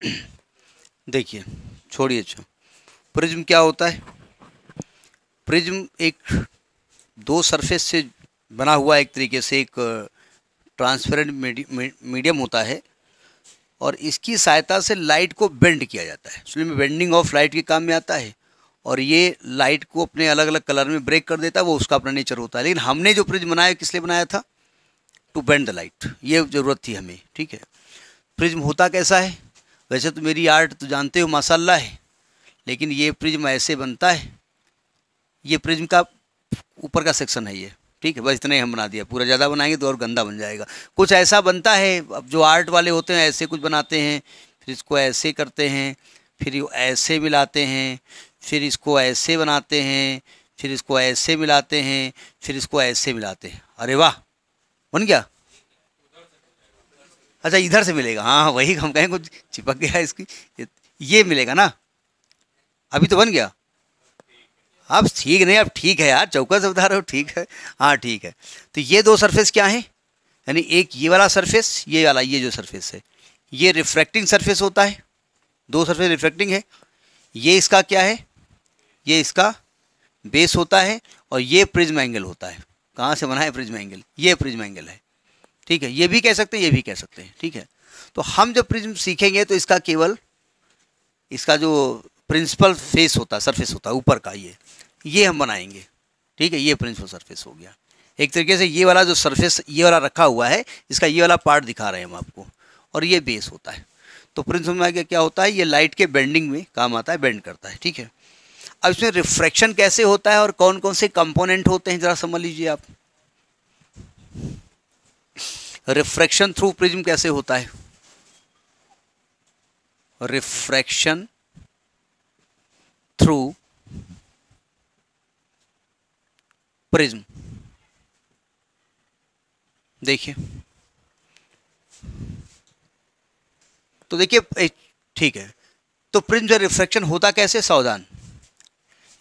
देखिए छोड़िए अच्छा प्रिज्म क्या होता है प्रिज्म एक दो सरफेस से बना हुआ एक तरीके से एक ट्रांसपेरेंट मीडियम होता है और इसकी सहायता से लाइट को बेंड किया जाता है इसलिए बेंडिंग ऑफ लाइट के काम में आता है और ये लाइट को अपने अलग अलग कलर में ब्रेक कर देता है वो उसका अपना नेचर होता है लेकिन हमने जो फ्रिज बनाया किस लिए बनाया था टू बेंड द लाइट ये ज़रूरत थी हमें ठीक है फ्रिज होता कैसा है वैसे तो मेरी आर्ट तो जानते हो माशाल्लाह है लेकिन ये प्रिज्म ऐसे बनता है ये प्रिज्म का ऊपर का सेक्शन है ये ठीक है बस इतना ही हम बना दिया पूरा ज़्यादा बनाएंगे तो और गंदा बन जाएगा कुछ ऐसा बनता है अब जो आर्ट वाले होते हैं ऐसे कुछ बनाते हैं फिर इसको ऐसे करते हैं फिर ऐसे मिलाते हैं फिर इसको ऐसे बनाते हैं फिर इसको ऐसे मिलाते हैं फिर इसको ऐसे मिलाते हैं अरे वाह बन गया अच्छा इधर से मिलेगा हाँ, हाँ वही हम कहें कुछ चिपक गया इसकी ये मिलेगा ना अभी तो बन गया अब ठीक नहीं अब ठीक है यार चौकस बता रहे हो ठीक है हाँ ठीक है तो ये दो सरफेस क्या है यानी एक ये वाला सरफेस ये वाला ये जो सरफेस है ये रिफ्रैक्टिंग सरफेस होता है दो सरफेस रिफ्रैक्टिंग है ये इसका क्या है ये इसका बेस होता है और ये प्रिज्म एंगल होता है कहाँ से बना है प्रिज्म एंगल ये प्रिज्म एंगल है ठीक है ये भी कह सकते हैं ये भी कह सकते हैं ठीक है तो हम जब प्रिज्म सीखेंगे तो इसका केवल इसका जो प्रिंसिपल फेस होता है सरफेस होता है ऊपर का ये ये हम बनाएंगे ठीक है ये प्रिंसिपल सरफेस हो गया एक तरीके से ये वाला जो सरफेस ये वाला रखा हुआ है इसका ये वाला पार्ट दिखा रहे हैं हम आपको और ये बेस होता है तो प्रिंसिपल में आगे क्या होता है ये लाइट के बेंडिंग में काम आता है बेंड करता है ठीक है अब इसमें रिफ्रैक्शन कैसे होता है और कौन कौन से कंपोनेंट होते हैं ज़रा समझ लीजिए आप रिफ्रैक्शन थ्रू प्रिज्म कैसे होता है रिफ्रैक्शन थ्रू प्रिज्म देखिए तो देखिए ठीक है तो प्रिज्म रिफ्रैक्शन होता कैसे सावधान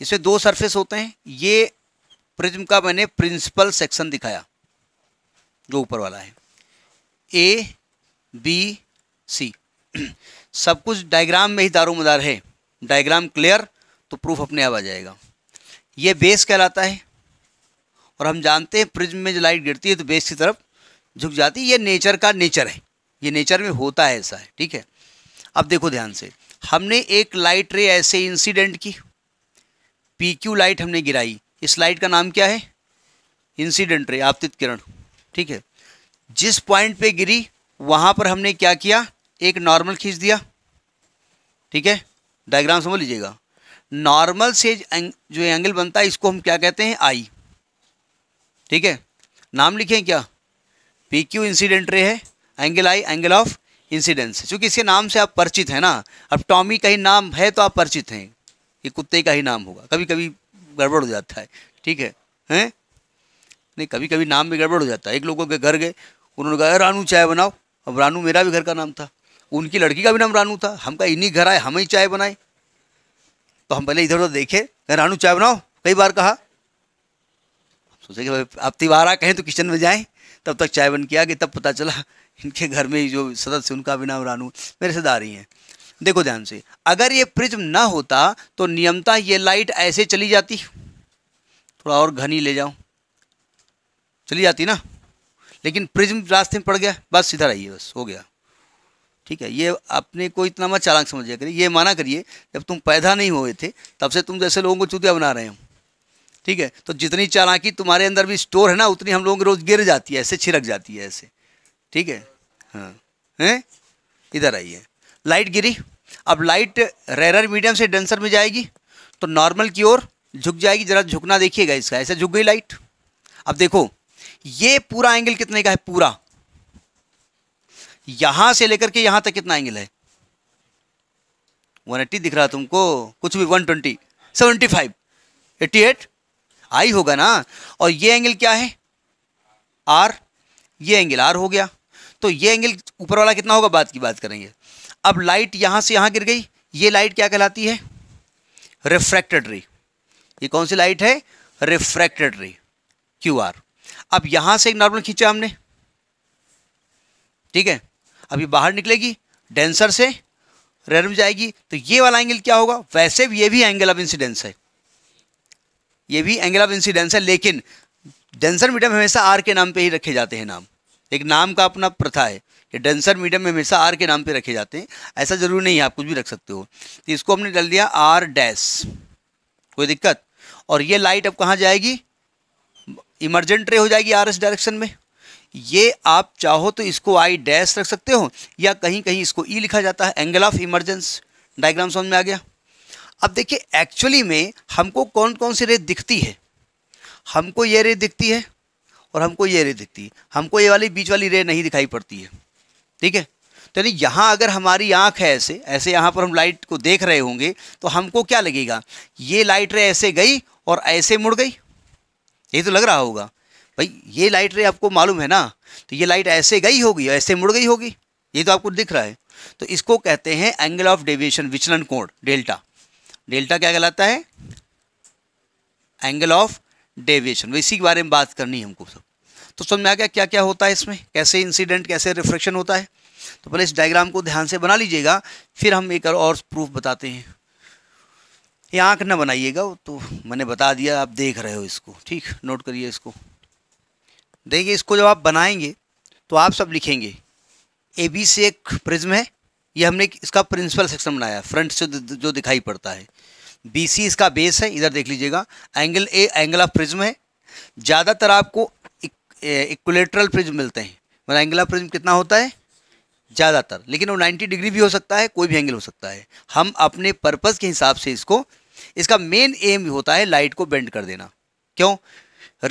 इसमें दो सरफेस होते हैं ये प्रिज्म का मैंने प्रिंसिपल सेक्शन दिखाया जो ऊपर वाला है ए बी सी सब कुछ डायग्राम में ही दारोमदार है डायग्राम क्लियर तो प्रूफ अपने आप आ जाएगा ये बेस कहलाता है और हम जानते हैं प्रिज्म में जो लाइट गिरती है तो बेस की तरफ झुक जाती है ये नेचर का नेचर है ये नेचर में होता है ऐसा है ठीक है अब देखो ध्यान से हमने एक लाइट रे ऐसे इंसिडेंट की पी क्यू लाइट हमने गिराई इस लाइट का नाम क्या है इंसिडेंट रे आपतित किरण ठीक है जिस पॉइंट पे गिरी वहां पर हमने क्या किया एक नॉर्मल खींच दिया ठीक है डायग्राम समझ लीजिएगा नॉर्मल से जो एंगल बनता है इसको हम क्या कहते हैं आई ठीक है नाम लिखें क्या पी क्यू इंसिडेंट रे है angle I angle of incidence क्योंकि इसके नाम से आप परिचित हैं ना अब टॉमी का ही नाम है तो आप परिचित हैं ये कुत्ते का ही नाम होगा कभी कभी गड़बड़ हो जाता है ठीक है हैं नहीं कभी कभी नाम भी गड़बड़ हो जाता है एक लोगों के घर गए उन्होंने कहा रानू चाय बनाओ अब रानू मेरा भी घर का नाम था उनकी लड़की का भी नाम रानू था हम कहा इन्हीं घर आए हम ही चाय बनाए तो हम पहले इधर उधर देखे रानू चाय बनाओ कई बार कहा सोचे कि आप तिवार तो आ कहें तो किचन में जाएं तब तक चाय बन के आ गई तब पता चला इनके घर में जो सदस्य उनका भी नाम रानू मेरे रिश्तेदार ही हैं देखो ध्यान से अगर ये प्रिज्म ना होता तो नियमता ये लाइट ऐसे चली जाती थोड़ा और घनी ले जाऊं चली जाती ना लेकिन प्रिज्म रास्ते में पड़ गया बस सीधा रहिए बस हो गया ठीक है ये अपने को इतना मत चालाक समझिए करिए ये माना करिए जब तुम पैदा नहीं हुए थे तब से तुम जैसे लोगों को चूतिया बना रहे हो ठीक है तो जितनी चालाकी तुम्हारे अंदर भी स्टोर है ना उतनी हम लोगों की रोज़ गिर जाती है ऐसे छिड़क जाती है ऐसे ठीक है हाँ है इधर आइए लाइट गिरी अब लाइट रेरर मीडियम से डेंसर में जाएगी तो नॉर्मल की ओर झुक जाएगी ज़रा झुकना देखिएगा इसका ऐसे झुक गई लाइट अब देखो ये पूरा एंगल कितने का है पूरा यहां से लेकर के यहां तक कितना एंगल है 180 दिख रहा तुमको कुछ भी 120 75 88 आई होगा ना और ये एंगल क्या है आर ये एंगल आर हो गया तो ये एंगल ऊपर वाला कितना होगा बात की बात करेंगे अब लाइट यहां से यहां गिर गई ये लाइट क्या कहलाती है रिफ्रैक्टेड रे ये कौन सी लाइट है रिफ्रैक्टेड रे क्यू आर अब यहां से एक नॉर्मल खींचा हमने ठीक है अभी बाहर निकलेगी डेंसर से रेयर में जाएगी तो ये वाला एंगल क्या होगा वैसे भी ये भी एंगल ऑफ इंसिडेंस है ये भी एंगल ऑफ इंसिडेंस है लेकिन डेंसर मीडियम हमेशा आर के नाम पे ही रखे जाते हैं नाम एक नाम का अपना प्रथा है कि डेंसर मीडियम में हमेशा आर के नाम पे रखे जाते हैं ऐसा जरूरी नहीं है आप कुछ भी रख सकते हो तो इसको हमने डाल दिया आर डैश कोई दिक्कत और ये लाइट अब कहाँ जाएगी इमरजेंट रे हो जाएगी आर एस डायरेक्शन में ये आप चाहो तो इसको आई डैश रख सकते हो या कहीं कहीं इसको ई e लिखा जाता है एंगल ऑफ इमरजेंस डायग्राम समझ में आ गया अब देखिए एक्चुअली में हमको कौन कौन सी रे दिखती है हमको ये रे दिखती है और हमको ये रे दिखती है हमको ये वाली बीच वाली रे नहीं दिखाई पड़ती है ठीक है तो यानी यहाँ अगर हमारी आँख है ऐसे ऐसे यहाँ पर हम लाइट को देख रहे होंगे तो हमको क्या लगेगा ये लाइट रे ऐसे गई और ऐसे मुड़ गई यही तो लग रहा होगा भाई ये लाइट रे आपको मालूम है ना तो ये लाइट ऐसे गई होगी ऐसे मुड़ गई होगी ये तो आपको दिख रहा है तो इसको कहते हैं एंगल ऑफ डेविएशन विचलन कोण डेल्टा डेल्टा क्या कहलाता है एंगल ऑफ डेविएशन इसी के बारे में बात करनी है हमको सब तो समझ में आ गया क्या क्या होता है इसमें कैसे इंसिडेंट कैसे रिफ्लेक्शन होता है तो पहले इस डायग्राम को ध्यान से बना लीजिएगा फिर हम एक और प्रूफ बताते हैं ये आँख ना बनाइएगा तो मैंने बता दिया आप देख रहे हो इसको ठीक नोट करिए इसको देखिए इसको जब आप बनाएंगे तो आप सब लिखेंगे ए बी से एक प्रिज्म है ये हमने इसका प्रिंसिपल सेक्शन बनाया फ्रंट से जो दिखाई पड़ता है बी सी इसका बेस है इधर देख लीजिएगा angle A angle of prism है ज़्यादातर आपको इक्वलेटरल प्रिज्म मिलते हैं मतलब एंगल ऑफ प्रिज्म कितना होता है ज़्यादातर लेकिन वो 90 डिग्री भी हो सकता है कोई भी एंगल हो सकता है हम अपने पर्पज़ के हिसाब से इसको इसका मेन एम होता है लाइट को बेंड कर देना क्यों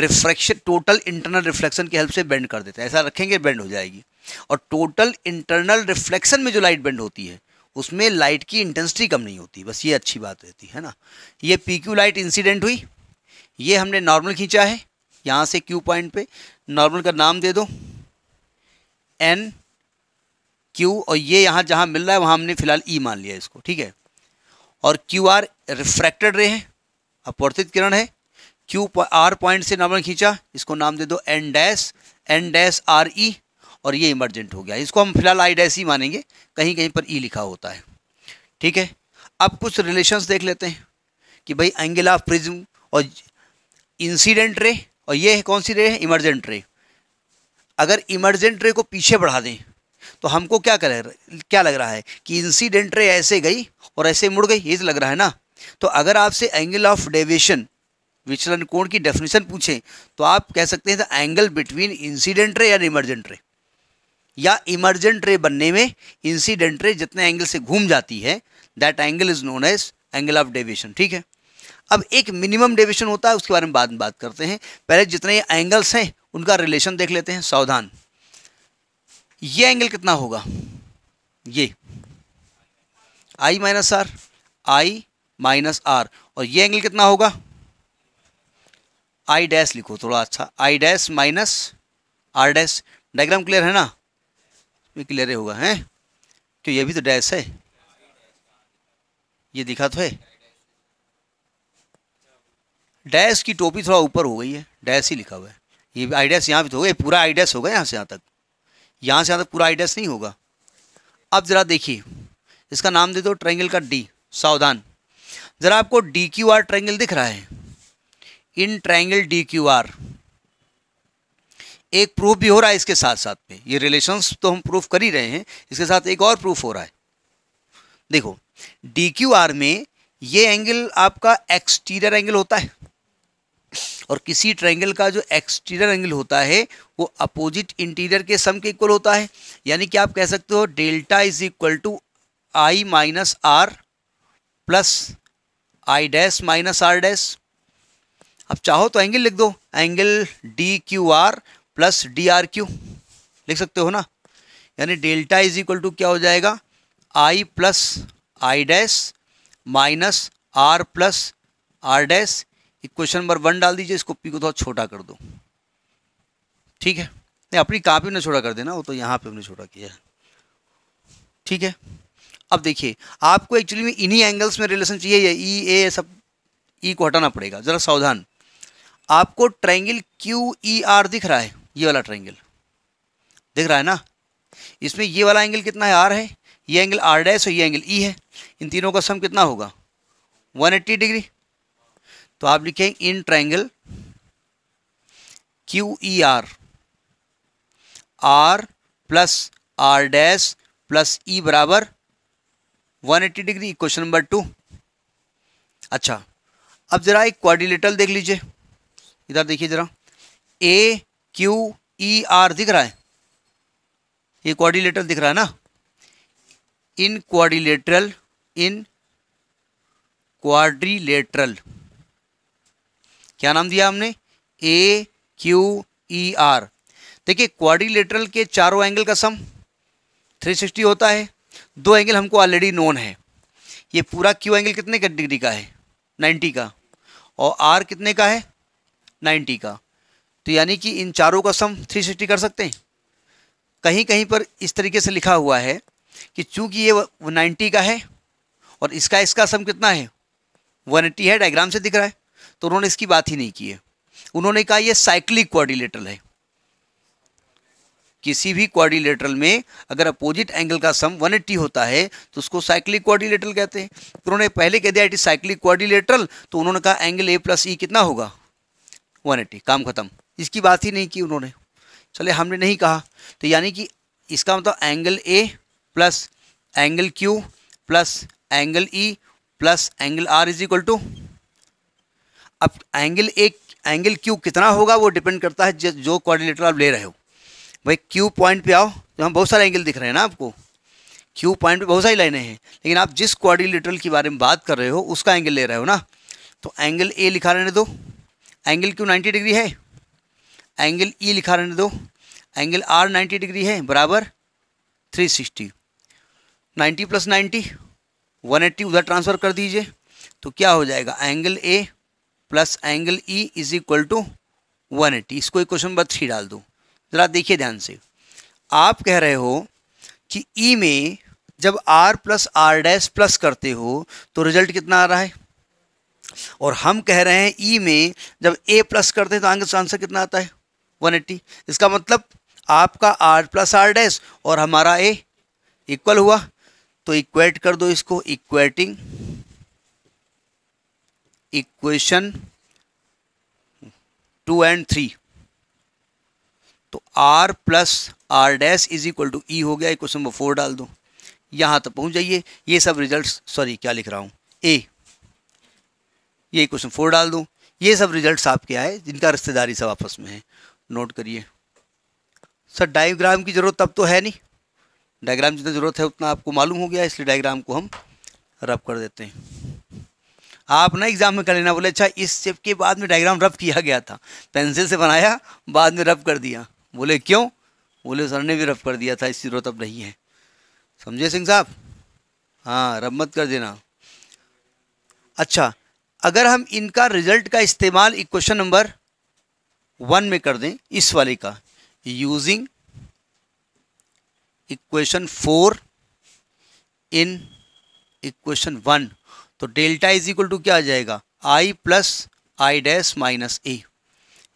रिफ्रैक्शन टोटल इंटरनल रिफ्लेक्शन की हेल्प से बेंड कर देते हैं ऐसा रखेंगे बेंड हो जाएगी और टोटल इंटरनल रिफ्लेक्शन में जो लाइट बेंड होती है उसमें लाइट की इंटेंसिटी कम नहीं होती बस ये अच्छी बात रहती है ना ये पी क्यू लाइट इंसिडेंट हुई ये हमने नॉर्मल खींचा है यहाँ से क्यू पॉइंट पे नॉर्मल का नाम दे दो एन क्यू और ये यहाँ जहाँ मिल रहा है वहाँ हमने फिलहाल ई e मान लिया इसको ठीक है और क्यू आर रिफ्रैक्टेड रे है अपवर्तित किरण है क्यू आर पॉइंट से नाम खींचा इसको नाम दे दो N dash N dash R E और ये इमरजेंट हो गया इसको हम फिलहाल आई डैस ई मानेंगे कहीं कहीं पर ई e लिखा होता है ठीक है अब कुछ रिलेशंस देख लेते हैं कि भाई एंगल ऑफ प्रिज्म और इंसीडेंट रे और ये है कौन सी रे है इमरजेंट रे अगर इमरजेंट रे को पीछे बढ़ा दें तो हमको क्या कर क्या लग रहा है कि इंसिडेंट रे ऐसे गई और ऐसे मुड़ गई ये तो लग रहा है ना तो अगर आपसे एंगल ऑफ डेविएशन विचलन कोण की डेफिनेशन पूछें तो आप कह सकते हैं एंगल बिटवीन इंसिडेंट रे या इमरजेंट रे या इमरजेंट रे बनने में इंसिडेंट रे जितने एंगल से घूम जाती है that angle is known as angle of deviation ठीक है अब एक मिनिमम डेविएशन होता है उसके बारे में बाद में बात करते हैं पहले जितने एंगल्स हैं उनका रिलेशन देख लेते हैं सावधान ये एंगल कितना होगा ये I minus R I minus R और ये एंगल कितना होगा आई डैश लिखो थोड़ा अच्छा I dash minus R dash diagram clear है ना इसमें क्लियर होगा है क्यों ये भी तो डैश है ये दिखा तो है डैश की टोपी थोड़ा ऊपर हो गई है डैश ही लिखा हुआ है ये आई डैश यहाँ भी तो हो गया पूरा आई डैश होगा यहाँ से यहाँ तक यहाँ से यहाँ पूरा आइडियास नहीं होगा अब ज़रा देखिए इसका नाम दे दो ट्रायंगल का डी सावधान ज़रा आपको डी क्यू आर ट्रायंगल दिख रहा है in triangle D Q R एक प्रूफ भी हो रहा है इसके साथ साथ में ये रिलेशंस तो हम प्रूफ कर ही रहे हैं इसके साथ एक और प्रूफ हो रहा है देखो डी क्यू आर में ये एंगल आपका एक्सटीरियर एंगल होता है और किसी ट्रायंगल का जो एक्सटीरियर एंगल होता है वो अपोजिट इंटीरियर के सम के इक्वल होता है यानी कि आप कह सकते हो delta is equal to I minus R plus I dash minus R dash अब चाहो तो एंगल लिख दो angle D Q R plus D R Q लिख सकते हो ना यानी डेल्टा इज इक्वल टू क्या हो जाएगा I plus I dash minus R plus R dash equation number one डाल दीजिए इसको पी को थोड़ा छोटा कर दो ठीक है नहीं अपनी कापी ने छोटा कर देना वो तो यहाँ पे हमने छोटा किया है ठीक है अब देखिए आपको एक्चुअली में इन्हीं एंगल्स में रिलेशन चाहिए या ई ए सब ई e को हटाना पड़ेगा ज़रा सावधान आपको ट्रायंगल क्यू ई आर दिख रहा है ये वाला ट्रायंगल दिख रहा है ना इसमें ये वाला एंगल कितना है आर है ये एंगल आर डैस और ये एंगल ई e है इन तीनों का सम कितना होगा 180 डिग्री तो आप लिखें in triangle Q E R R plus R dash plus E बराबर 180 डिग्री क्वेश्चन नंबर टू अच्छा अब ज़रा एक क्वाड्रिलेटरल देख लीजिए इधर देखिए ज़रा A Q E e, R दिख रहा है ये क्वाड्रिलेटरल दिख रहा है ना इन क्वाड्रिलेटरल इन क्वाड्रिलेटरल क्या नाम दिया हमने ए क्यू ई आर देखिए क्वाड्रिलेटरल के चारों एंगल का सम 360 होता है दो एंगल हमको ऑलरेडी नोन है ये पूरा क्यू एंगल कितने का डिग्री का है 90 का और आर कितने का है 90 का तो यानी कि इन चारों का सम 360 कर सकते हैं कहीं कहीं पर इस तरीके से लिखा हुआ है कि चूंकि ये 90 का है और इसका इसका सम कितना है 180 है डायग्राम से दिख रहा है तो उन्होंने इसकी बात ही नहीं की है उन्होंने कहा यह साइक्लिक क्वारिलेटरल है किसी भी क्वारिलेटरल में अगर अपोजिट एंगल का सम 180 होता है तो उसको साइक्लिक क्वारिलेटरल कहते हैं तो उन्होंने पहले कह दिया इट इज साइक्लिक क्वारिलेटरल तो उन्होंने कहा एंगल ए प्लस ई कितना होगा 180 काम खत्म इसकी बात ही नहीं की उन्होंने चले हमने नहीं कहा तो यानी कि इसका मतलब angle A plus angle Q plus angle E plus angle R is equal to अब एंगल एक एंगल क्यू कितना होगा वो डिपेंड करता है जो कोऑर्डिनेटर आप ले रहे हो भाई क्यू पॉइंट पे आओ तो हम बहुत सारे एंगल दिख रहे हैं ना आपको क्यू पॉइंट पे बहुत सारी लाइनें हैं लेकिन आप जिस क्वाड्रिलेटरल के बारे में बात कर रहे हो उसका एंगल ले रहे हो ना तो एंगल ए लिखा रहने दो एंगल क्यू नाइन्टी डिग्री है एंगल ई e लिखा रहने दो एंगल आर नाइन्टी डिग्री है बराबर three sixty ninety plus one eighty उधर ट्रांसफ़र कर दीजिए तो क्या हो जाएगा angle A plus angle E e is equal to one eighty इसको एक क्वेश्चन नंबर थ्री डाल दूँ ज़रा देखिए ध्यान से आप कह रहे हो कि ई e में जब R plus R dash plus करते हो तो रिजल्ट कितना आ रहा है और हम कह रहे हैं ई e में जब ए प्लस करते हैं तो एंगल आंसर कितना आता है वन एट्टी इसका मतलब आपका आर प्लस आर डैश और हमारा ए इक्वल हुआ तो इक्वेट कर दो इसको equating equation two and three तो R plus R dash is equal to E हो गया इक्वेशन नंबर फोर डाल दो यहां तक पहुंच जाइए ये सब रिजल्ट्स सॉरी क्या लिख रहा हूं ए ये इक्वेशन फोर डाल दो ये सब रिजल्ट्स आपके आए जिनका रिश्तेदारी सब आपस में है नोट करिए सर डायग्राम की ज़रूरत तब तो है नहीं डायग्राम जितना ज़रूरत है उतना आपको मालूम हो गया इसलिए डायग्राम को हम रब कर देते हैं आप ना एग्जाम में कर लेना बोले अच्छा इस शेप के बाद में डायग्राम रब किया गया था पेंसिल से बनाया बाद में रब कर दिया बोले क्यों बोले सर ने भी रब कर दिया था इसकी जरूरत अब नहीं है समझे सिंह साहब हाँ रब मत कर देना अच्छा अगर हम इनका रिजल्ट का इस्तेमाल इक्वेशन नंबर वन में कर दें इस वाले का using equation four in equation one तो डेल्टा इज इक्वल टू क्या आ जाएगा I plus I dash minus A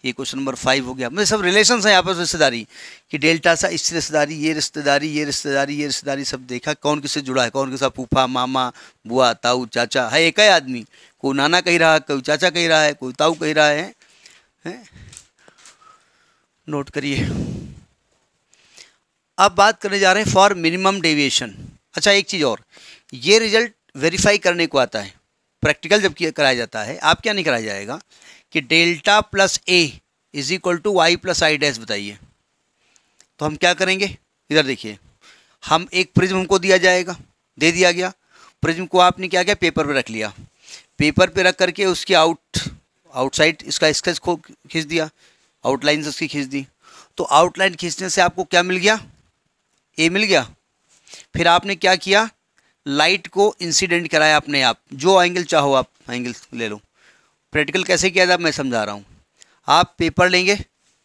ये क्वेश्चन नंबर फाइव हो गया मेरे मतलब सब रिलेशन हैं आपस रिश्तेदारी कि डेल्टा सा इस रिश्तेदारी ये रिश्तेदारी ये रिश्तेदारी ये रिश्तेदारी सब देखा कौन किससे जुड़ा है कौन किसा फूफा मामा बुआ ताऊ चाचा है एक ही आदमी कोई नाना कह रहा है कोई चाचा कह रहा है कोई ताऊ कह रहा है, है? नोट करिए अब बात करने जा रहे हैं फॉर मिनिमम डेविएशन अच्छा एक चीज़ और ये रिजल्ट वेरीफाई करने को आता है प्रैक्टिकल जब कराया जाता है आप क्या नहीं कराया जाएगा कि delta plus A is equal to Y plus I dash बताइए तो हम क्या करेंगे इधर देखिए हम एक प्रिज्म हमको दिया जाएगा दे दिया गया प्रिज्म को आपने क्या किया पेपर पर रख लिया पेपर पर रख करके उसकी आउट आउटसाइड इसका स्केच खो खींच दिया आउटलाइन उसकी खींच दी तो आउटलाइन खींचने से आपको क्या मिल गया ए मिल गया फिर आपने क्या किया लाइट को इंसिडेंट कराया अपने आप जो एंगल चाहो आप एंगल ले लो प्रैक्टिकल कैसे किया था मैं समझा रहा हूँ आप पेपर लेंगे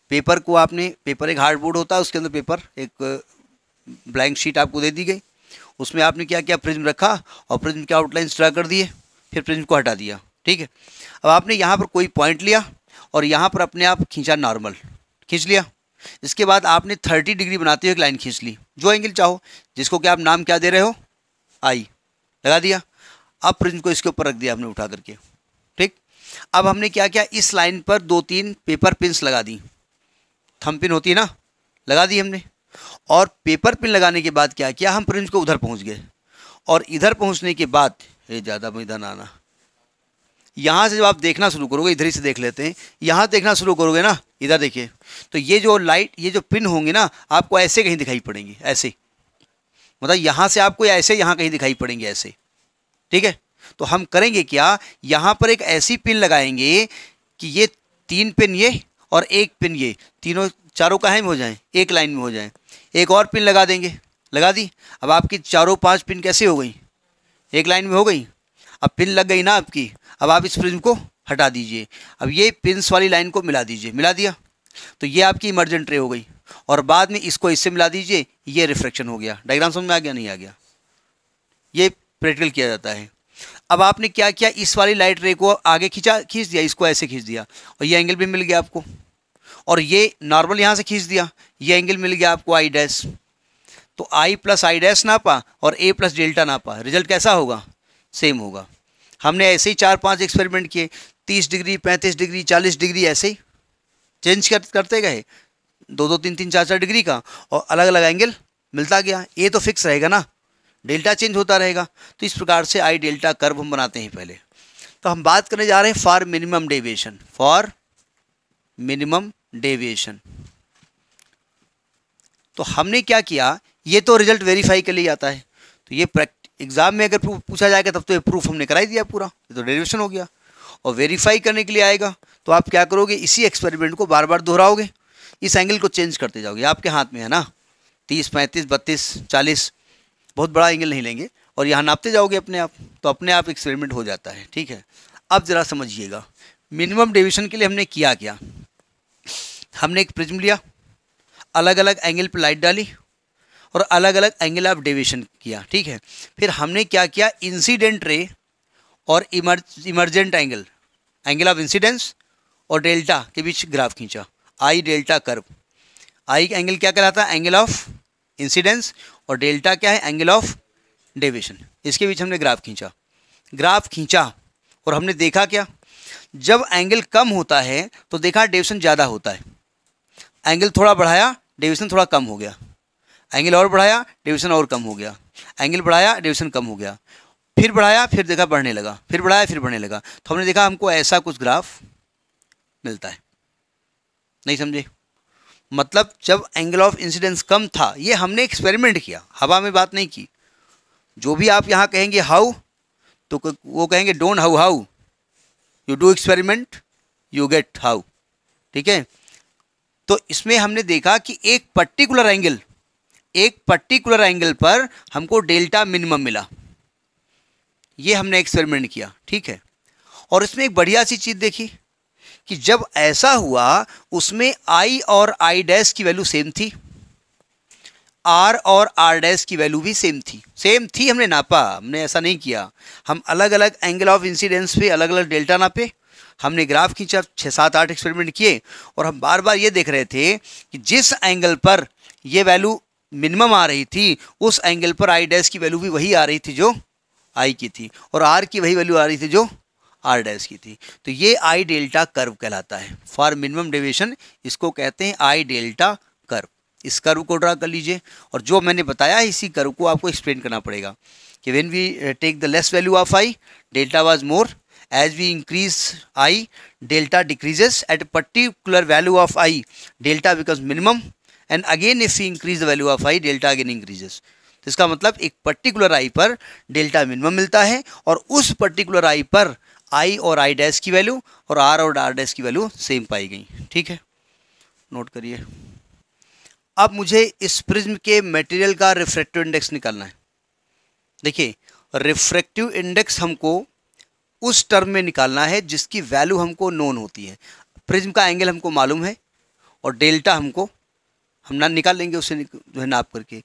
पेपर को आपने पेपर एक हार्ड बोर्ड होता है उसके अंदर पेपर एक ब्लैंक शीट आपको दे दी गई उसमें आपने क्या किया प्रिज्म रखा और प्रिज्म के आउटलाइन ड्रा कर दिए फिर प्रिज्म को हटा दिया ठीक है अब आपने यहाँ पर कोई पॉइंट लिया और यहाँ पर अपने आप खींचा नॉर्मल खींच लिया इसके बाद आपने थर्टी डिग्री बनाते हुए एक लाइन खींच ली जो एंगल चाहो जिसको क्या आप नाम क्या दे रहे हो आई लगा दिया अब प्रिज्म को इसके ऊपर रख दिया हमने उठा करके ठीक अब हमने क्या किया इस लाइन पर दो तीन पेपर पिंस लगा दी थम पिन होती है ना लगा दी हमने और पेपर पिन लगाने के बाद क्या किया हम प्रिंस को उधर पहुंच गए और इधर पहुंचने के बाद ये ज़्यादा मैदान आना यहाँ से जब आप देखना शुरू करोगे इधर ही से देख लेते हैं यहाँ देखना शुरू करोगे ना इधर देखिए तो ये जो लाइट ये जो पिन होंगे ना आपको ऐसे कहीं दिखाई पड़ेंगी ऐसे मतलब यहाँ से आपको ऐसे यहाँ कहीं दिखाई पड़ेंगे ऐसे ठीक है तो हम करेंगे क्या यहाँ पर एक ऐसी पिन लगाएंगे कि ये तीन पिन ये और एक पिन ये तीनों चारों कहा हो जाए एक लाइन में हो जाए एक और पिन लगा देंगे लगा दी अब आपकी चारों पांच पिन कैसे हो गई एक लाइन में हो गई अब पिन लग गई ना आपकी अब आप इस प्रिज्म को हटा दीजिए अब ये पिन्स वाली लाइन को मिला दीजिए मिला दिया तो ये आपकी इमरजेंट रे हो गई और बाद में इसको इससे मिला दीजिए ये रिफ्रैक्शन हो गया डायग्राम समझ में आ गया नहीं आ गया ये प्रैक्टिकल किया जाता है अब आपने क्या किया इस वाली लाइट रे को आगे खींचा खींच दिया इसको ऐसे खींच दिया और ये एंगल भी मिल गया आपको और ये नॉर्मल यहाँ से खींच दिया ये एंगल मिल गया आपको आई डैश तो आई प्लस आई डैश नापा और ए प्लस डेल्टा नापा रिजल्ट कैसा होगा सेम होगा हमने ऐसे ही चार पांच एक्सपेरिमेंट किए तीस डिग्री पैंतीस डिग्री चालीस डिग्री ऐसे ही चेंज कर, करते गए दो दो तीन तीन चार चार डिग्री का और अलग अलग एंगल मिलता गया ये तो फिक्स रहेगा ना डेल्टा चेंज होता रहेगा तो इस प्रकार से आई डेल्टा कर्व हम बनाते हैं पहले तो हम बात करने जा रहे हैं for minimum deviation for minimum deviation तो हमने क्या किया ये तो रिजल्ट वेरीफाई के लिए आता है तो ये एग्ज़ाम में अगर पूछा जाएगा तब तो ये प्रूफ हमने कराई दिया पूरा ये तो डेरिवेशन हो गया और वेरीफाई करने के लिए आएगा तो आप क्या करोगे इसी एक्सपेरिमेंट को बार बार दोहराओगे इस एंगल को चेंज करते जाओगे आपके हाथ में है ना तीस पैंतीस बत्तीस चालीस बहुत बड़ा एंगल नहीं लेंगे और यहाँ नापते जाओगे अपने आप तो अपने आप एक्सपेरिमेंट हो जाता है ठीक है अब ज़रा समझिएगा मिनिमम डिविशन के लिए हमने किया क्या हमने एक प्रिज्म लिया अलग अलग एंगल पर लाइट डाली और अलग अलग एंगल ऑफ डिविशन किया ठीक है फिर हमने क्या किया इंसिडेंट रे और emergent angle angle of incidence और डेल्टा के बीच ग्राफ खींचा I delta curve I angle क्या कहलाता है एंगल ऑफ इंसिडेंस और डेल्टा क्या है एंगल ऑफ डेविएशन इसके बीच हमने ग्राफ खींचा ग्राफ खींचा और हमने देखा क्या जब एंगल कम होता है तो देखा डेविएशन ज़्यादा होता है एंगल थोड़ा बढ़ाया डेविएशन थोड़ा कम हो गया एंगल और बढ़ाया डेविएशन और कम हो गया एंगल बढ़ाया डेविएशन कम हो गया फिर बढ़ाया फिर देखा बढ़ने लगा फिर बढ़ाया फिर बढ़ने लगा तो हमने देखा हमको ऐसा कुछ ग्राफ मिलता है नहीं समझे मतलब जब एंगल ऑफ इंसिडेंस कम था ये हमने एक्सपेरिमेंट किया हवा में बात नहीं की जो भी आप यहाँ कहेंगे हाउ तो वो कहेंगे don't how how you do experiment you get how ठीक है तो इसमें हमने देखा कि एक पर्टिकुलर एंगल एक पर्टिकुलर एंगल पर हमको डेल्टा मिनिमम मिला ये हमने एक्सपेरिमेंट किया ठीक है और इसमें एक बढ़िया सी चीज़ देखी कि जब ऐसा हुआ उसमें आई और आई डैश की वैल्यू सेम थी आर और आर डैश की वैल्यू भी सेम थी सेम थी हमने नापा हमने ऐसा नहीं किया हम अलग अलग एंगल ऑफ इंसिडेंस पे अलग अलग डेल्टा नापे हमने ग्राफ खींचा छः सात आठ एक्सपेरिमेंट किए और हम बार बार ये देख रहे थे कि जिस एंगल पर ये वैल्यू मिनिमम आ रही थी उस एंगल पर आई डैश की वैल्यू भी वही आ रही थी जो आई की थी और आर की वही वैल्यू आ रही थी जो आर डैश की थी तो ये आई डेल्टा कर्व कहलाता है फॉर मिनिमम डेविएशन इसको कहते हैं आई डेल्टा कर्व इस कर्व को ड्रा कर लीजिए और जो मैंने बताया इसी कर्व को आपको एक्सप्लेन करना पड़ेगा कि when we take the less value of I delta was more as we increase I delta decreases at a particular value of I delta becomes minimum and again if we increase the value of I delta again increases तो इसका मतलब एक particular I पर delta minimum मिलता है और उस particular I पर आई और आई डैश की वैल्यू और आर और आर डैश की वैल्यू सेम पाई गई ठीक है नोट करिए अब मुझे इस प्रिज्म के मटेरियल का रिफ्रैक्टिव इंडेक्स निकालना है देखिए रिफ्रैक्टिव इंडेक्स हमको उस टर्म में निकालना है जिसकी वैल्यू हमको नोन होती है प्रिज्म का एंगल हमको मालूम है और डेल्टा हमको हम ना निकाल लेंगे उसे जो है नाप करके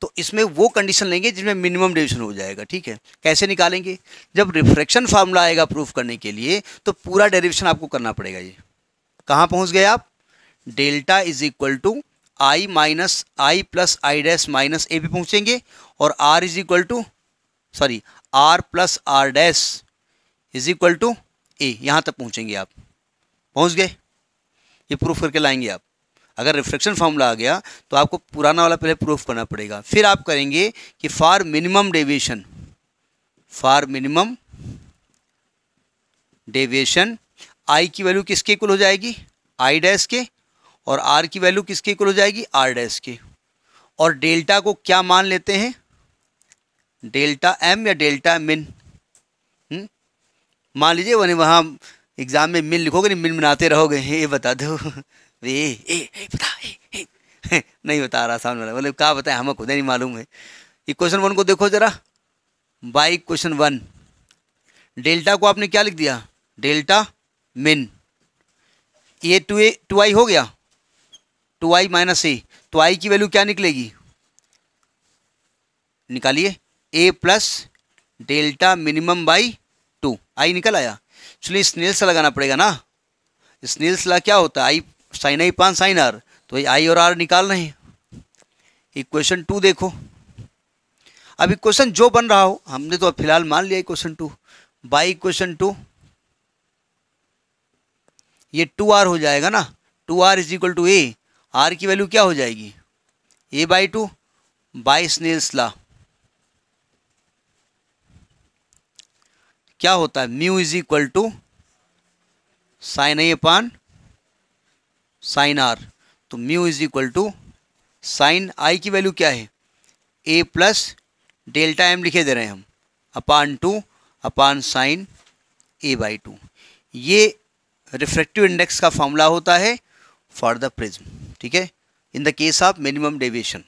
तो इसमें वो कंडीशन लेंगे जिसमें मिनिमम डेविएशन हो जाएगा ठीक है कैसे निकालेंगे जब रिफ्रैक्शन फार्मूला आएगा प्रूफ करने के लिए तो पूरा डेरिवेशन आपको करना पड़ेगा ये कहाँ पहुँच गए आप delta is equal to I minus I plus I dash minus A भी पहुँचेंगे और R is equal to sorry R plus R dash is equal to A यहाँ तक पहुँचेंगे आप पहुँच गए ये प्रूफ करके लाएंगे आप अगर रिफ्लेक्शन फार्मूला आ गया तो आपको पुराना वाला पहले प्रूफ करना पड़ेगा फिर आप करेंगे कि for minimum deviation for minimum deviation I की वैल्यू किसके इक्वल हो जाएगी आई डैश के और आर की वैल्यू किसके इक्वल हो जाएगी आर डैश के और डेल्टा को क्या मान लेते हैं डेल्टा एम या डेल्टा हम्म? मिन मान लीजिए वहीं वहाँ एग्ज़ाम में मिन लिखोगे नहीं मिन बनाते रहोगे ये बता दो ए ए ए बता ए, ए, नहीं बता रहा सामने वाला बोले कहा बताए हमें खुद नहीं मालूम है ये क्वेश्चन वन को देखो जरा बाई क्वेश्चन वन डेल्टा को आपने क्या लिख दिया डेल्टा मिन ये टू ए टू आई हो गया टू आई माइनस ए तो आई की वैल्यू क्या निकलेगी निकालिए A plus delta minimum by two I निकल आया चलिए स्नेल्स लगाना पड़ेगा ना स्नेल्स ला क्या होता है आई साइन आई पान साइन आर तो ये आई और आर निकाल रहे हैं इक्वेशन टू देखो अब इक्वेशन जो बन रहा हो हमने तो फिलहाल मान लिया equation two by equation two ये टू आर हो जाएगा ना two R is equal to A R की वैल्यू क्या हो जाएगी A by two by Snell's law क्या होता है mu is equal to sine A upon sine R तो mu is equal to sine I की वैल्यू क्या है ए प्लस डेल्टा एम लिखे दे रहे हैं हम upon two upon sine A by two ये रिफ्रेक्टिव इंडेक्स का फॉर्मूला होता है फॉर द प्रिज्म ठीक है in the case of minimum deviation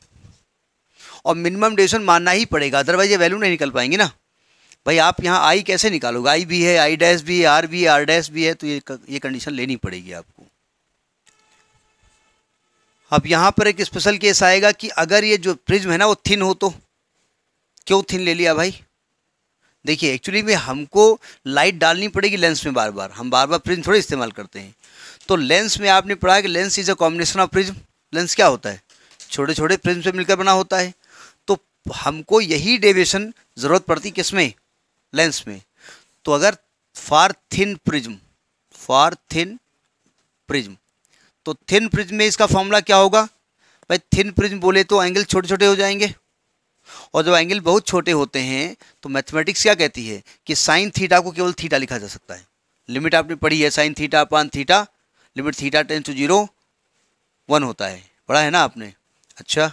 और मिनिमम डेविएशन मानना ही पड़ेगा अदरवाइज ये वैल्यू नहीं निकल पाएंगे ना भाई आप यहाँ आई कैसे निकालोगे आई भी है आई डैश भी है आर भी है आर डैश भी है तो ये ये कंडीशन लेनी पड़ेगी आपको अब यहाँ पर एक स्पेशल केस आएगा कि अगर ये जो प्रिज्म है ना वो थिन हो तो क्यों थिन ले लिया भाई देखिए एक्चुअली में हमको लाइट डालनी पड़ेगी लेंस में बार बार हम बार बार प्रिज्म थोड़े इस्तेमाल करते हैं तो लेंस में आपने पढ़ा कि lens is a combination of prism lens क्या होता है छोटे छोटे प्रिज्म से मिलकर बना होता है तो हमको यही डेविएशन ज़रूरत पड़ती किस में लेंस में तो अगर for thin prism for thin prism तो थिन प्रिज्म में इसका फॉर्मूला क्या होगा भाई थिन प्रिज्म बोले तो एंगल छोटे छोटे हो जाएंगे और जब एंगल बहुत छोटे होते हैं तो मैथमेटिक्स क्या कहती है कि साइन थीटा को केवल थीटा लिखा जा सकता है लिमिट आपने पढ़ी है sine theta upon theta limit theta tends to zero one होता है पढ़ा है ना आपने अच्छा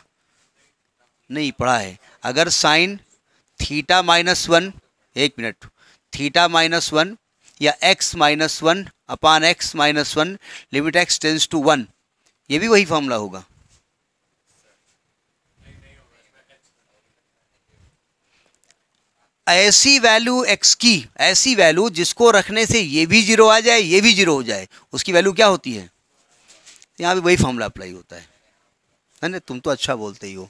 नहीं पढ़ा है अगर साइन थीटा माइनस वन एक मिनट थीटा माइनस वन या x minus one upon X minus one limit x tends to one ये भी वही फॉर्मूला होगा ऐसी वैल्यू x की ऐसी वैल्यू जिसको रखने से ये भी जीरो आ जाए ये भी जीरो हो जाए उसकी वैल्यू क्या होती है यहाँ भी वही फॉर्मूला अप्लाई होता है तुम तो अच्छा बोलते ही हो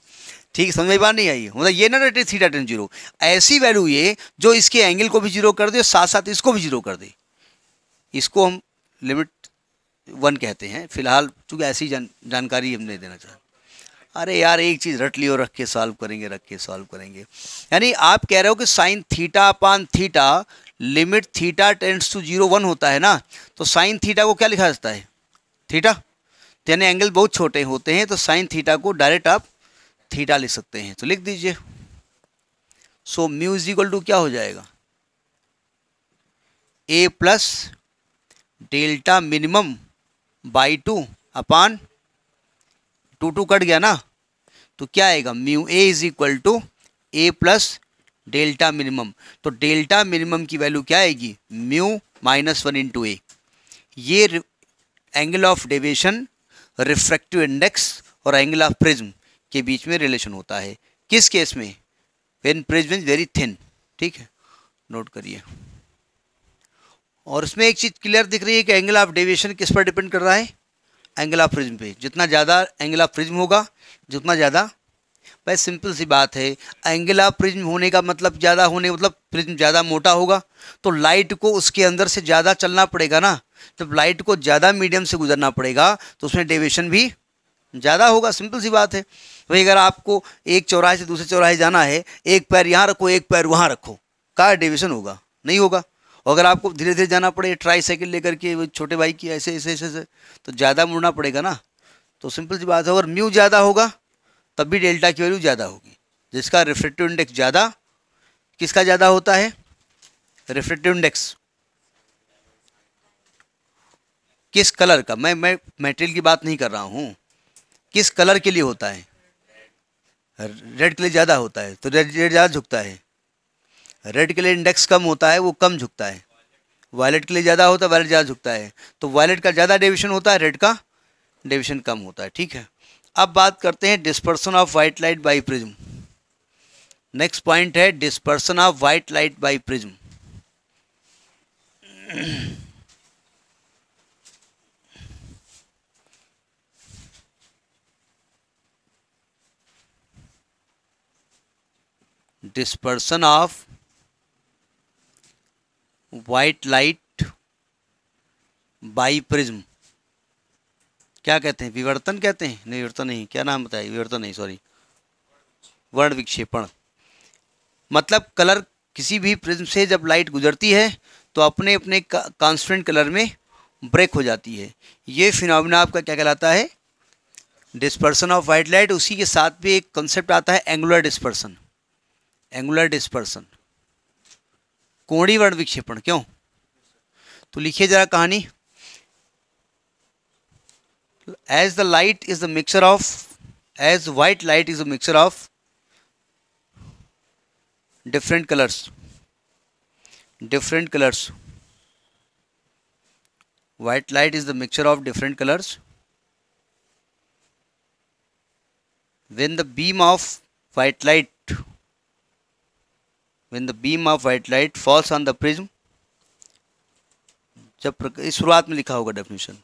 ठीक समझ में बात नहीं आई मतलब ये ना रटे थीटा टेन जीरो ऐसी वैल्यू ये जो इसके एंगल को भी जीरो कर दे और साथ साथ इसको भी जीरो कर दे इसको हम लिमिट वन कहते हैं फिलहाल चूँकि ऐसी जान, जानकारी हम नहीं देना चाहते अरे यार एक चीज़ रट लियो रख के सॉल्व करेंगे रख के सॉल्व करेंगे यानी आप कह रहे हो कि sine theta upon theta limit theta tends to zero one होता है ना तो साइन थीटा को क्या लिखा जाता है थीटा तो यानी एंगल बहुत छोटे होते हैं तो साइन थीटा को डायरेक्ट आप थीटा लिख सकते हैं तो लिख दीजिए so mu is equal to क्या हो जाएगा A plus delta minimum by two upon two two cut गया ना तो क्या आएगा mu A is equal to A plus delta minimum तो डेल्टा मिनिमम की वैल्यू क्या आएगी mu minus one into A ये angle of deviation refractive index और एंगल ऑफ प्रिज्म के बीच में रिलेशन होता है किस केस में वेन प्रिज्म वेरी थिन ठीक है नोट करिए और इसमें एक चीज़ क्लियर दिख रही है कि एंगल ऑफ डेविएशन किस पर डिपेंड कर रहा है एंगल ऑफ प्रिज्म पे जितना ज़्यादा एंगल ऑफ प्रिज्म होगा जितना ज़्यादा भाई सिंपल सी बात है एंगल ऑफ प्रिज्म होने का मतलब ज़्यादा होने मतलब प्रिज्म ज़्यादा मोटा होगा तो लाइट को उसके अंदर से ज़्यादा चलना पड़ेगा ना जब लाइट को ज़्यादा मीडियम से गुजरना पड़ेगा तो उसमें डेविएशन भी ज़्यादा होगा सिंपल सी बात है वही अगर आपको एक चौराहे से दूसरे चौराहे जाना है एक पैर यहाँ रखो एक पैर वहाँ रखो का डिविशन होगा नहीं होगा और अगर आपको धीरे धीरे जाना पड़े ट्राई साइकिल लेकर के छोटे भाई की ऐसे ऐसे ऐसे ऐसे तो ज़्यादा मुड़ना पड़ेगा ना तो सिंपल सी बात है अगर म्यू ज़्यादा होगा तब भी डेल्टा की वैल्यू ज़्यादा होगी जिसका रिफ्रेक्टिव इंडेक्स ज़्यादा किसका ज़्यादा होता है रिफ्रेक्टिव इंडेक्स किस कलर का मैं मैं मेटेरियल की बात नहीं कर रहा हूँ किस कलर के लिए होता है रेड के लिए ज़्यादा होता है तो रेड रेड ज़्यादा झुकता है रेड के लिए इंडेक्स कम होता है वो कम झुकता है वायलेट के लिए ज़्यादा होता है वायलेट ज़्यादा झुकता है तो वायलेट का ज़्यादा डेविशन होता है रेड का डेविशन कम होता है ठीक है अब बात करते हैं dispersion of white light by prism next point है dispersion of white light by prism dispersion of white light by prism क्या कहते हैं विवर्तन कहते हैं नहीं विवर्तन नहीं क्या नाम बताया विवर्तन नहीं सॉरी वर्ण विक्षेपण मतलब कलर किसी भी प्रिज्म से जब लाइट गुजरती है तो अपने अपने कॉन्स्टेंट कलर में ब्रेक हो जाती है ये फिनोमिना आपका क्या कहलाता है डिस्पर्सन ऑफ वाइट लाइट उसी के साथ भी एक कंसेप्ट आता है एंगुलर डिस्पर्सन एंगुलर डिस्पर्सन कोणी वर्ण विक्षेपण क्यों तो लिखिए जरा कहानी as the light is the mixture of as white light is the mixture of different colours different colours white light is the mixture of different colours when the beam of white light when the beam of white light falls on the prism जब प्रकाश शुरुआत में लिखा होगा definition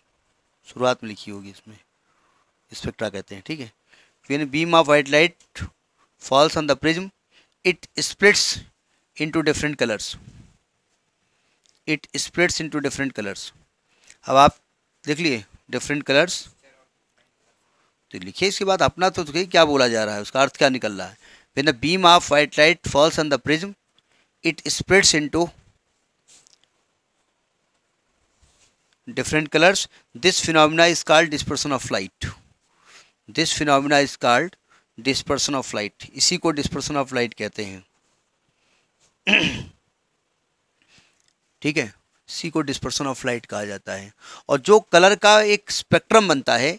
शुरुआत में लिखी होगी इसमें स्पेक्ट्रा कहते हैं ठीक है when beam of white light falls on the prism it splits into different colours it splits into different colours अब आप देख लिए डिफरेंट कलर्स तो लिखिए इसके बाद अपना तो क्या बोला जा रहा है उसका अर्थ क्या निकल रहा है when the beam of white light falls on the prism it splits into different colors this phenomena is called dispersion of light this phenomena is called dispersion of light isi ko dispersion of light kehte hain theek hai इसी को dispersion of light कहा जाता है और जो colour का एक spectrum बनता है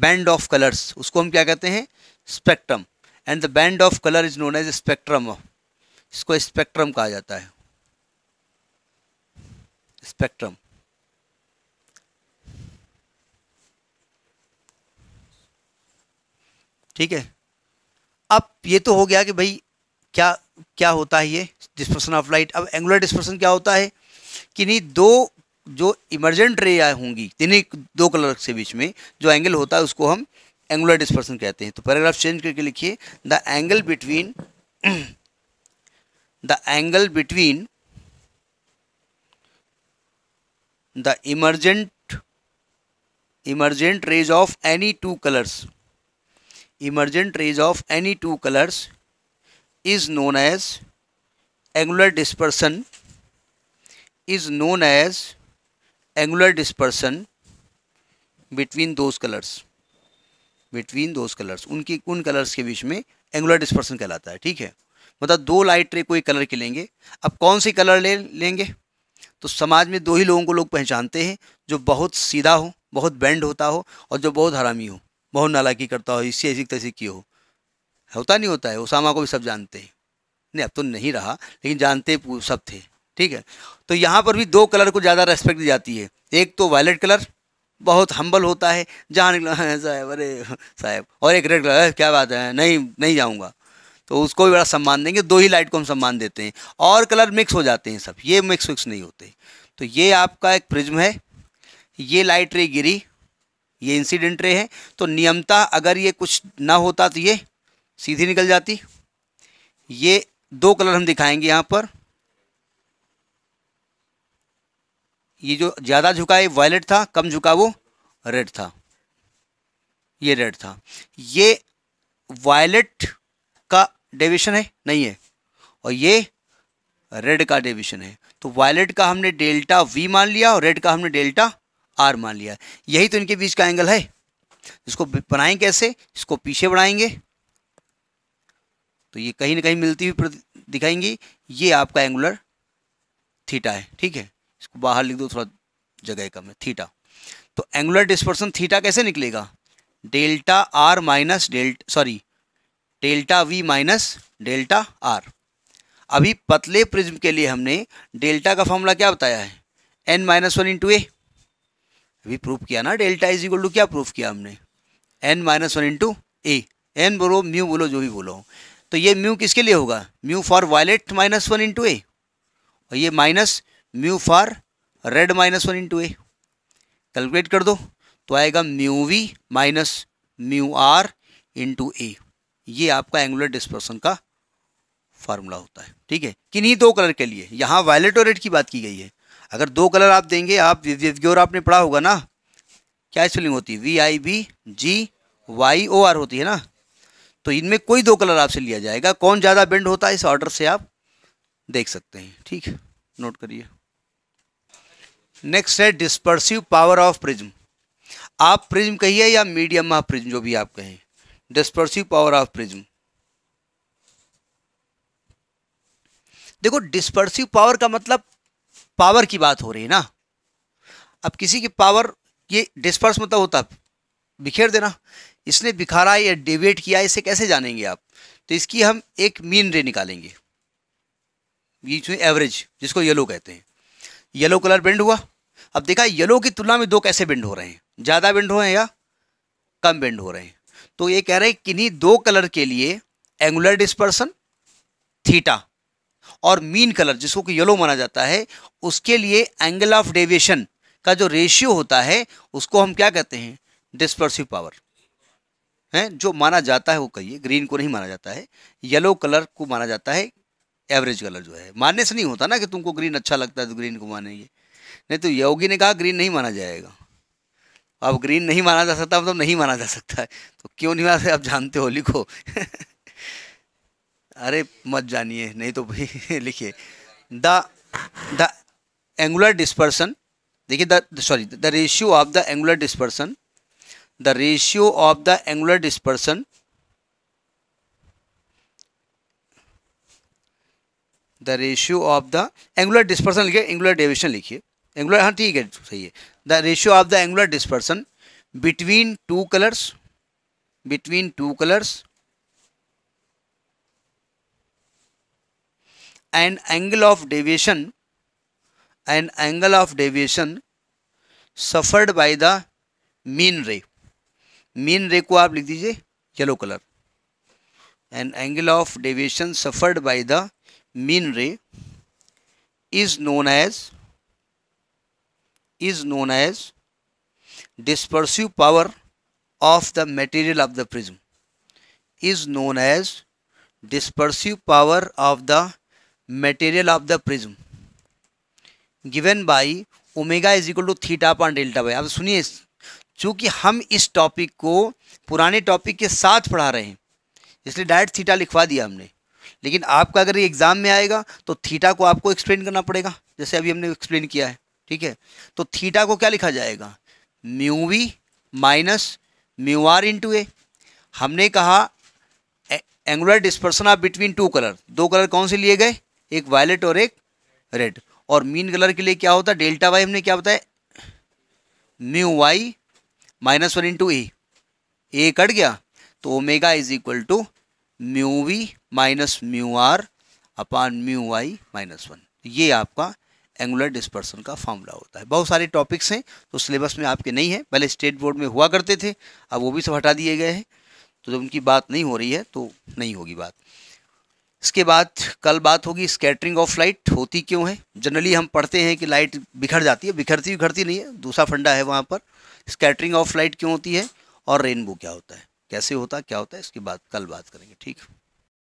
बैंड ऑफ कलर्स उसको हम क्या कहते हैं spectrum and the band of colour is known as spectrum इसको स्पेक्ट्रम कहा जाता है स्पेक्ट्रम ठीक है अब ये तो हो गया कि भाई क्या क्या होता है ये डिस्पर्सन ऑफ लाइट अब एंगुलर डिस्पर्सन क्या होता है कि नहीं दो जो इमरजेंट रे होंगी तीन दो कलर के बीच में जो एंगल होता है उसको हम एंगुलर डिस्पर्सन कहते हैं तो पैराग्राफ चेंज करके लिखिए the angle between the angle between the emergent emergent rays of any two colours emergent rays of any two colours is known as angular dispersion is known as angular dispersion between those colours between those colours उनकी उन colours के बीच में angular dispersion कहलाता है ठीक है मतलब दो लाइट रे कोई कलर के लेंगे अब कौन सी कलर ले लेंगे तो समाज में दो ही लोगों को लोग पहचानते हैं जो बहुत सीधा हो बहुत बैंड होता हो और जो बहुत हरामी हो बहुत नालाकी करता हो इससे ऐसी तैसी की हो होता नहीं होता है उसामा को भी सब जानते हैं नहीं अब तो नहीं रहा लेकिन जानते सब थे ठीक है तो यहाँ पर भी दो कलर को ज़्यादा रेस्पेक्ट दी जाती है एक तो वायलेट कलर बहुत हम्बल होता है जहाँ निकला साहब अरे साहब और एक रेड कलर क्या बात है नहीं नहीं जाऊँगा तो उसको भी बड़ा सम्मान देंगे दो ही लाइट को हम सम्मान देते हैं और कलर मिक्स हो जाते हैं सब ये मिक्स विक्स नहीं होते तो ये आपका एक प्रिज्म है ये लाइट रे गिरी ये इंसिडेंट रे है तो नियमता अगर ये कुछ ना होता तो ये सीधी निकल जाती ये दो कलर हम दिखाएंगे यहाँ पर ये जो ज़्यादा झुका है वायलेट था कम झुका वो रेड था ये रेड था ये वायलेट का डेविशन है नहीं है और ये रेड का डेविशन है तो वायलेट का हमने डेल्टा वी मान लिया और रेड का हमने डेल्टा आर मान लिया यही तो इनके बीच का एंगल है इसको बनाएं कैसे इसको पीछे बढ़ाएंगे तो ये कहीं ना कहीं मिलती हुई दिखाएंगी ये आपका एंगुलर थीटा है ठीक है इसको बाहर लिख दो थोड़ा जगह कम है थीटा तो एंगुलर डिस्पर्सन थीटा कैसे निकलेगा delta R minus delta sorry delta V minus delta R अभी पतले प्रिज्म के लिए हमने डेल्टा का फॉर्मूला क्या बताया है N minus one into A अभी प्रूफ किया ना डेल्टा इज इक्वल टू क्या प्रूफ किया हमने N minus one into A N बोलो म्यू बोलो जो भी बोलो तो ये म्यू किसके लिए होगा mu for violet minus one into A और ये minus mu for red minus one into A calculate कर दो तो आएगा mu V minus mu R into A ये आपका एंगुलर डिस्पर्सन का फार्मूला होता है ठीक है किन्हीं दो कलर के लिए यहाँ वायलेट और रेड की बात की गई है अगर दो कलर आप देंगे आप और आपने पढ़ा होगा ना क्या स्पेलिंग होती है V I B G Y O R होती है ना तो इनमें कोई दो कलर आपसे लिया जाएगा कौन ज़्यादा बेंड होता है इस ऑर्डर से आप देख सकते हैं ठीक नोट करिए नेक्स्ट है डिस्पर्सिव पावर ऑफ प्रिज्म आप प्रिज्म कहिए या मीडियम ऑफ प्रिज्म जो भी आप कहें डिस्पर्सिव पावर ऑफ प्रिज्म देखो डिस्पर्सिव पावर का मतलब पावर की बात हो रही है ना अब किसी की पावर ये डिस्पर्स मतलब होता है बिखेर देना इसने बिखारा या डिवेट किया इसे कैसे जानेंगे आप तो इसकी हम एक मीन रे निकालेंगे ये एवरेज जिसको येलो कहते हैं येलो कलर बेंड हुआ अब देखा येलो की तुलना में दो कैसे बेंड हो रहे हैं ज़्यादा बिंड हो रहे हैं या कम बेंड हो रहे हैं तो ये कह रहे हैं किन्हीं दो कलर के लिए एंगुलर डिस्पर्सन थीटा और मीन कलर जिसको कि येलो माना जाता है उसके लिए एंगल ऑफ डेविएशन का जो रेशियो होता है उसको हम क्या कहते हैं डिस्पर्सिव पावर है जो माना जाता है वो कहिए ग्रीन को नहीं माना जाता है येलो कलर को माना जाता है एवरेज कलर जो है मानने से नहीं होता ना कि तुमको ग्रीन अच्छा लगता है तो ग्रीन को मानेंगे नहीं तो योगी ने कहा ग्रीन नहीं माना जाएगा अब ग्रीन नहीं माना जा सकता मतलब तो नहीं माना जा सकता है तो क्यों नहीं माना आप जानते होली को अरे मत जानिए नहीं तो भाई लिखिए द द एंगुलर डिस्पर्सन देखिए the sorry the ratio of the angular dispersion the ratio of the angular dispersion the ratio of the angular dispersion लिखिए एंगुलर डेविशन लिखिए एंगुलर हाँ ठीक है सही है the ratio of the angular dispersion between two colours between two colours and angle of deviation and angle of deviation suffered by the mean ray mean ray को आप लिख दीजिए yellow colour and angle of deviation suffered by the mean ray is known as is known as dispersive power of the material of the prism is known as dispersive power of the material of the prism given by omega is equal to theta upon delta by अब सुनिए चूंकि हम इस topic को पुराने topic के साथ पढ़ा रहे हैं इसलिए डायरेक्ट थीटा लिखवा दिया हमने लेकिन आपका अगर ये एग्ज़ाम में आएगा तो थीटा को आपको एक्सप्लेन करना पड़ेगा जैसे अभी हमने एक्सप्लेन किया है ठीक है तो थीटा को क्या लिखा जाएगा mu V minus mu R into A हमने कहा angular dispersion of between two colour दो कलर कौन से लिए गए एक वायलेट और एक रेड और मीन कलर के लिए क्या होता है डेल्टा वाई हमने क्या बताया mu Y minus one into A A cut गया तो omega is equal to mu V minus mu R upon mu Y minus one ये आपका एंगुलर डिस्पर्सन का फॉर्मूला होता है बहुत सारे टॉपिक्स हैं तो सिलेबस में आपके नहीं है पहले स्टेट बोर्ड में हुआ करते थे अब वो भी सब हटा दिए गए हैं तो जब उनकी बात नहीं हो रही है तो नहीं होगी बात इसके बाद कल बात होगी स्कैटरिंग ऑफ लाइट होती क्यों है जनरली हम पढ़ते हैं कि लाइट बिखर जाती है बिखरती बिखरती नहीं है दूसरा फंडा है वहाँ पर स्कैटरिंग ऑफ लाइट क्यों होती है और रेनबो क्या होता है कैसे होता है क्या होता है इसकी बात कल बात करेंगे ठीक